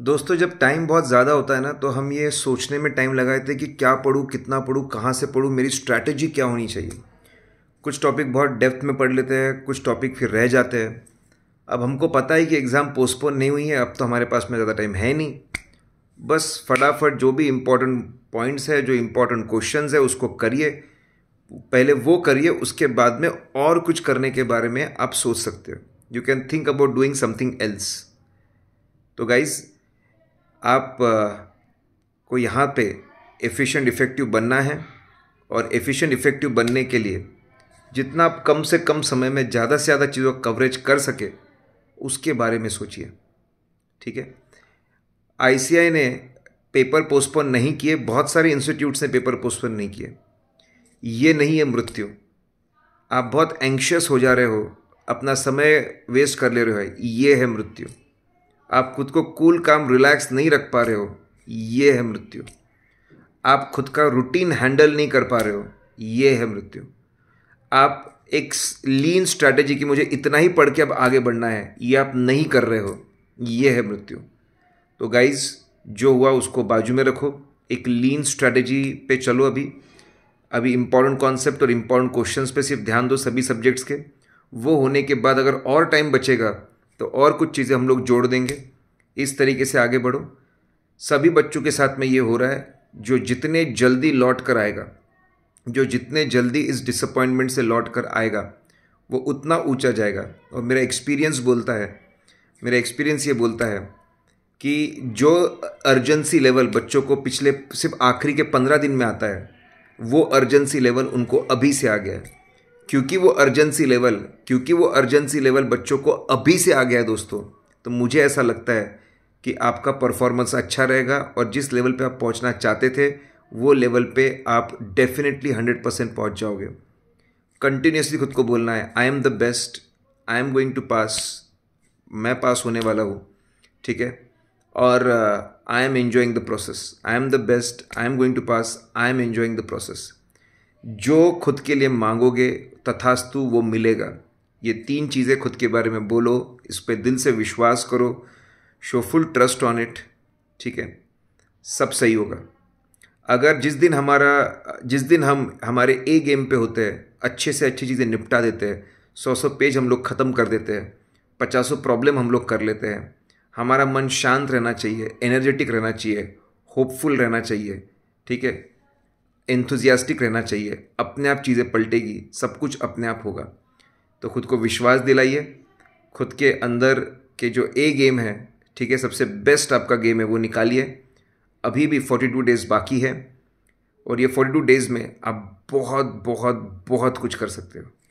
दोस्तों जब टाइम बहुत ज़्यादा होता है ना तो हम ये सोचने में टाइम लगाए थे कि क्या पढ़ूँ कितना पढ़ूँ कहाँ से पढ़ूँ मेरी स्ट्रैटेजी क्या होनी चाहिए कुछ टॉपिक बहुत डेप्थ में पढ़ लेते हैं कुछ टॉपिक फिर रह जाते हैं अब हमको पता है कि एग्ज़ाम पोस्टपोन नहीं हुई है अब तो हमारे पास में ज़्यादा टाइम है नहीं बस फटाफट जो भी इम्पोर्टेंट पॉइंट्स है जो इम्पोर्टेंट क्वेश्चन है उसको करिए पहले वो करिए उसके बाद में और कुछ करने के बारे में आप सोच सकते हो you can think about doing something else तो गाइज़ आप को यहाँ पे एफिशिएंट इफ़ेक्टिव बनना है और एफिशिएंट इफ़ेक्टिव बनने के लिए जितना आप कम से कम समय में ज़्यादा से ज़्यादा चीज़ों का कवरेज कर सके उसके बारे में सोचिए ठीक है आईसीआई ने पेपर पोस्टपोन नहीं किए बहुत सारे इंस्टीट्यूट्स ने पेपर पोस्टपोन नहीं किए ये नहीं है मृत्यु आप बहुत एंक्शस हो जा रहे हो अपना समय वेस्ट कर ले रहे हो ये है मृत्यु आप खुद को कूल काम रिलैक्स नहीं रख पा रहे हो ये है मृत्यु आप खुद का रूटीन हैंडल नहीं कर पा रहे हो ये है मृत्यु आप एक लीन स्ट्रैटेजी की मुझे इतना ही पढ़ के अब आगे बढ़ना है ये आप नहीं कर रहे हो ये है मृत्यु तो गाइज जो हुआ उसको बाजू में रखो एक लीन स्ट्रैटेजी पे चलो अभी अभी इम्पॉर्टेंट कॉन्सेप्ट और इम्पॉर्टेंट क्वेश्चंस पे सिर्फ ध्यान दो सभी सब्जेक्ट्स के वो होने के बाद अगर और टाइम बचेगा तो और कुछ चीज़ें हम लोग जोड़ देंगे इस तरीके से आगे बढ़ो सभी बच्चों के साथ में ये हो रहा है जो जितने जल्दी लौट कर आएगा जो जितने जल्दी इस डिसअपॉइंटमेंट से लौट कर आएगा वो उतना ऊंचा जाएगा और मेरा एक्सपीरियंस बोलता है मेरा एक्सपीरियंस ये बोलता है कि जो अर्जेंसी लेवल बच्चों को पिछले सिर्फ आखिरी के पंद्रह दिन में आता है वो अर्जेंसी लेवल उनको अभी से आ गया है क्योंकि वो अर्जेंसी लेवल क्योंकि वो अर्जेंसी लेवल बच्चों को अभी से आ गया है दोस्तों तो मुझे ऐसा लगता है कि आपका परफॉर्मेंस अच्छा रहेगा और जिस लेवल पे आप पहुंचना चाहते थे वो लेवल पे आप डेफिनेटली हंड्रेड परसेंट पहुँच जाओगे कंटिन्यूसली खुद को बोलना है I am the best I am going to pass मैं पास होने वाला हूँ ठीक है और I am enjoying the process I am the best I am going to pass I am enjoying the process जो खुद के लिए मांगोगे तथास्तु वो मिलेगा ये तीन चीज़ें खुद के बारे में बोलो इस पर दिल से विश्वास करो show full trust on it ठीक है सब सही होगा अगर जिस दिन हमारा जिस दिन हम हमारे ए गेम पे होते हैं अच्छे से अच्छी चीज़ें निपटा देते हैं सौ सौ पेज हम लोग ख़त्म कर देते हैं पचासों प्रॉब्लम हम लोग कर लेते हैं हमारा मन शांत रहना चाहिए एनर्जेटिक रहना चाहिए होपफुल रहना चाहिए ठीक है एंथुजियास्टिक रहना चाहिए अपने आप चीज़ें पलटेगी सब कुछ अपने आप होगा तो खुद को विश्वास दिलाइए खुद के अंदर के जो ए गेम है ठीक है सबसे बेस्ट आपका गेम है वो निकालिए अभी भी फोर्टी टू डेज़ बाकी है और ये फोर्टी टू डेज़ में आप बहुत बहुत बहुत कुछ कर सकते हो